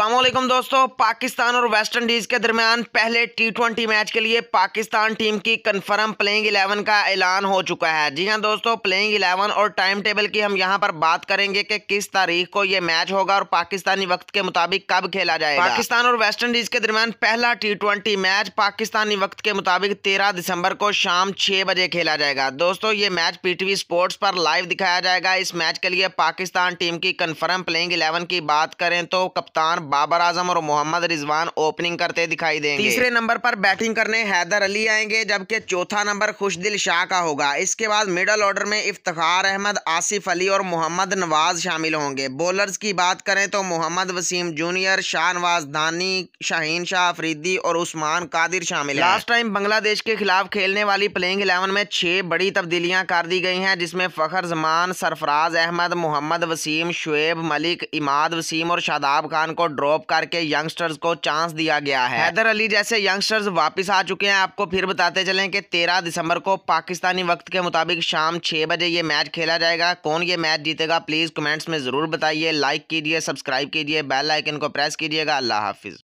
असलम दोस्तों पाकिस्तान और West Indies के दरमियान पहले टी ट्वेंटी मैच के लिए पाकिस्तान टीम की कन्फर्म प्लेइंग इलेवन का ऐलान हो चुका है जी हां दोस्तों प्लेइंग इलेवन और टाइम टेबल की हम यहां पर बात करेंगे कि किस तारीख को ये मैच होगा और पाकिस्तानी वक्त के मुताबिक कब खेला जाएगा पाकिस्तान और वेस्ट इंडीज़ के दरमियान पहला टी मैच पाकिस्तानी वक्त के मुताबिक तेरह दिसंबर को शाम छः बजे खेला जाएगा दोस्तों ये मैच पी स्पोर्ट्स पर लाइव दिखाया जाएगा इस मैच के लिए पाकिस्तान टीम की कन्फर्म प्लेइंग इलेवन की बात करें तो कप्तान बाबर आजम और मोहम्मद रिजवान ओपनिंग करते दिखाई देंगे तीसरे नंबर पर बैटिंग करने हैदर अली आएंगे जबकि चौथा नंबर खुशदिल शाह का होगा इसके बाद मिडल ऑर्डर में इफ्तार अहमद आसिफ अली और मोहम्मद नवाज शामिल होंगे बॉलर्स की बात करें तो मोहम्मद वसीम जूनियर शाहनवाज धानी शाहीन शाह अफरीदी और उस्मान कादिर शामिल लास्ट टाइम बांग्लादेश के खिलाफ खेलने वाली प्लेइंग इलेवन में छह बड़ी तब्दीलियां कर दी गई हैं जिसमें फखर जमान सरफराज अहमद मोहम्मद वसीम शुएब मलिक इमाद वसीम और शादाब खान को ड्रॉप करके यंगस्टर्स को चांस दिया गया है हैदर अली जैसे यंगस्टर्स वापस आ चुके हैं आपको फिर बताते चलें कि तेरह दिसंबर को पाकिस्तानी वक्त के मुताबिक शाम छह बजे ये मैच खेला जाएगा कौन ये मैच जीतेगा प्लीज़ कमेंट्स में ज़रूर बताइए लाइक कीजिए सब्सक्राइब कीजिए बेल आइकन को प्रेस कीजिएगा अल्लाह हाफिज़